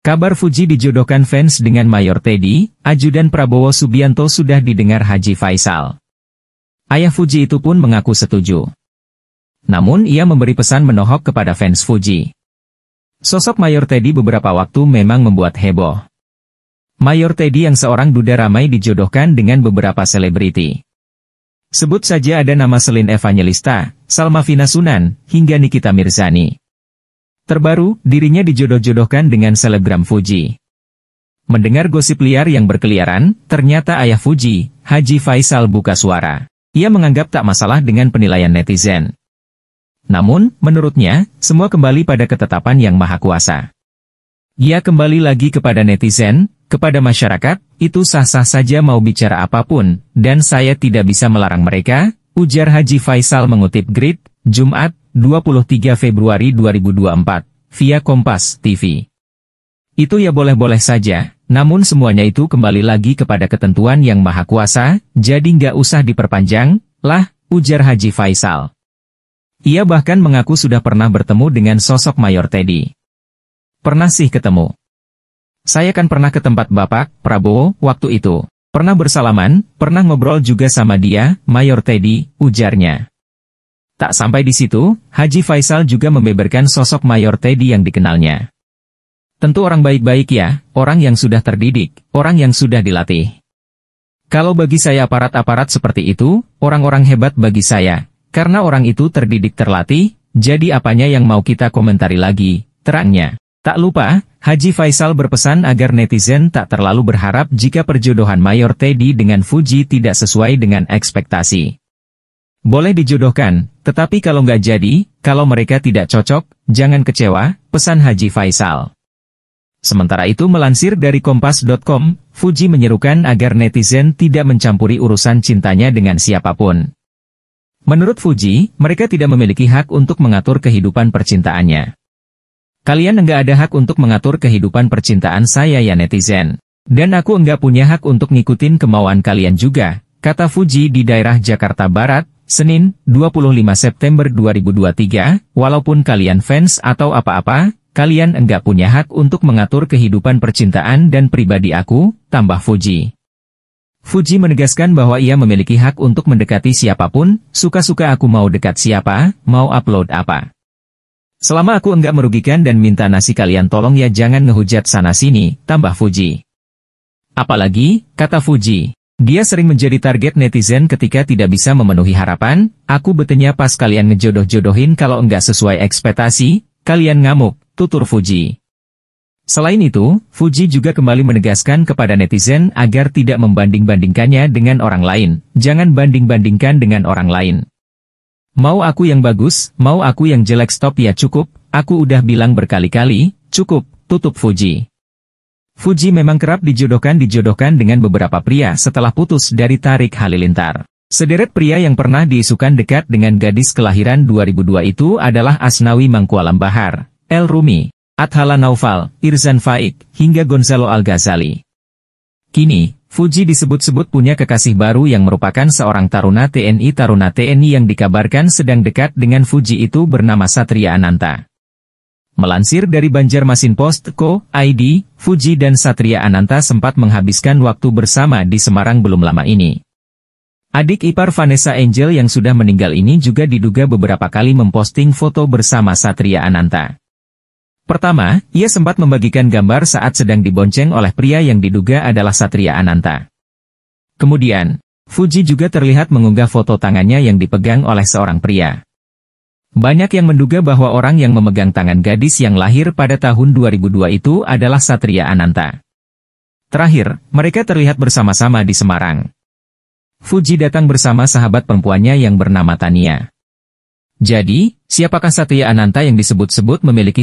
Kabar Fuji dijodohkan fans dengan Mayor Teddy, ajudan Prabowo Subianto sudah didengar Haji Faisal. Ayah Fuji itu pun mengaku setuju. Namun ia memberi pesan menohok kepada fans Fuji. Sosok Mayor Teddy beberapa waktu memang membuat heboh. Mayor Teddy yang seorang duda ramai dijodohkan dengan beberapa selebriti. Sebut saja ada nama Selin Evangelista, Salma Vina Sunan, hingga Nikita Mirzani. Terbaru, dirinya dijodoh-jodohkan dengan selebgram Fuji. Mendengar gosip liar yang berkeliaran, ternyata ayah Fuji, Haji Faisal buka suara. Ia menganggap tak masalah dengan penilaian netizen. Namun, menurutnya, semua kembali pada ketetapan yang maha kuasa. Ia kembali lagi kepada netizen, kepada masyarakat, itu sah-sah saja mau bicara apapun, dan saya tidak bisa melarang mereka, ujar Haji Faisal mengutip Grid, Jumat, 23 Februari 2024, via Kompas TV. Itu ya boleh-boleh saja, namun semuanya itu kembali lagi kepada ketentuan yang maha kuasa, jadi nggak usah diperpanjang, lah, ujar Haji Faisal. Ia bahkan mengaku sudah pernah bertemu dengan sosok Mayor Teddy. Pernah sih ketemu. Saya kan pernah ke tempat Bapak, Prabowo, waktu itu. Pernah bersalaman, pernah ngobrol juga sama dia, Mayor Teddy, ujarnya. Tak sampai di situ, Haji Faisal juga membeberkan sosok Mayor Teddy yang dikenalnya. Tentu orang baik-baik ya, orang yang sudah terdidik, orang yang sudah dilatih. Kalau bagi saya aparat-aparat seperti itu, orang-orang hebat bagi saya, karena orang itu terdidik terlatih, jadi apanya yang mau kita komentari lagi, terangnya. Tak lupa, Haji Faisal berpesan agar netizen tak terlalu berharap jika perjodohan Mayor Teddy dengan Fuji tidak sesuai dengan ekspektasi. Boleh dijodohkan, tetapi kalau nggak jadi, kalau mereka tidak cocok, jangan kecewa, pesan Haji Faisal. Sementara itu melansir dari Kompas.com, Fuji menyerukan agar netizen tidak mencampuri urusan cintanya dengan siapapun. Menurut Fuji, mereka tidak memiliki hak untuk mengatur kehidupan percintaannya. Kalian enggak ada hak untuk mengatur kehidupan percintaan saya ya netizen. Dan aku enggak punya hak untuk ngikutin kemauan kalian juga, kata Fuji di daerah Jakarta Barat, Senin, 25 September 2023, walaupun kalian fans atau apa-apa, kalian enggak punya hak untuk mengatur kehidupan percintaan dan pribadi aku, tambah Fuji. Fuji menegaskan bahwa ia memiliki hak untuk mendekati siapapun, suka-suka aku mau dekat siapa, mau upload apa. Selama aku enggak merugikan dan minta nasi kalian tolong ya jangan ngehujat sana-sini, tambah Fuji. Apalagi, kata Fuji. Dia sering menjadi target netizen ketika tidak bisa memenuhi harapan, aku betenya pas kalian ngejodoh-jodohin kalau enggak sesuai ekspektasi, kalian ngamuk, tutur Fuji. Selain itu, Fuji juga kembali menegaskan kepada netizen agar tidak membanding-bandingkannya dengan orang lain, jangan banding-bandingkan dengan orang lain. Mau aku yang bagus, mau aku yang jelek stop ya cukup, aku udah bilang berkali-kali, cukup, tutup Fuji. Fuji memang kerap dijodohkan-dijodohkan dengan beberapa pria setelah putus dari Tarik Halilintar. Sederet pria yang pernah diisukan dekat dengan gadis kelahiran 2002 itu adalah Asnawi Mangkualam Bahar, El Rumi, Adhala Naufal, Irzan Faik, hingga Gonzalo Al-Ghazali. Kini, Fuji disebut-sebut punya kekasih baru yang merupakan seorang taruna TNI. Taruna TNI yang dikabarkan sedang dekat dengan Fuji itu bernama Satria Ananta. Melansir dari Banjarmasin Post, Co. ID, Fuji dan Satria Ananta sempat menghabiskan waktu bersama di Semarang belum lama ini. Adik ipar Vanessa Angel yang sudah meninggal ini juga diduga beberapa kali memposting foto bersama Satria Ananta. Pertama, ia sempat membagikan gambar saat sedang dibonceng oleh pria yang diduga adalah Satria Ananta. Kemudian, Fuji juga terlihat mengunggah foto tangannya yang dipegang oleh seorang pria. Banyak yang menduga bahwa orang yang memegang tangan gadis yang lahir pada tahun 2002 itu adalah Satria Ananta. Terakhir, mereka terlihat bersama-sama di Semarang. Fuji datang bersama sahabat perempuannya yang bernama Tania. Jadi, siapakah Satria Ananta yang disebut-sebut memiliki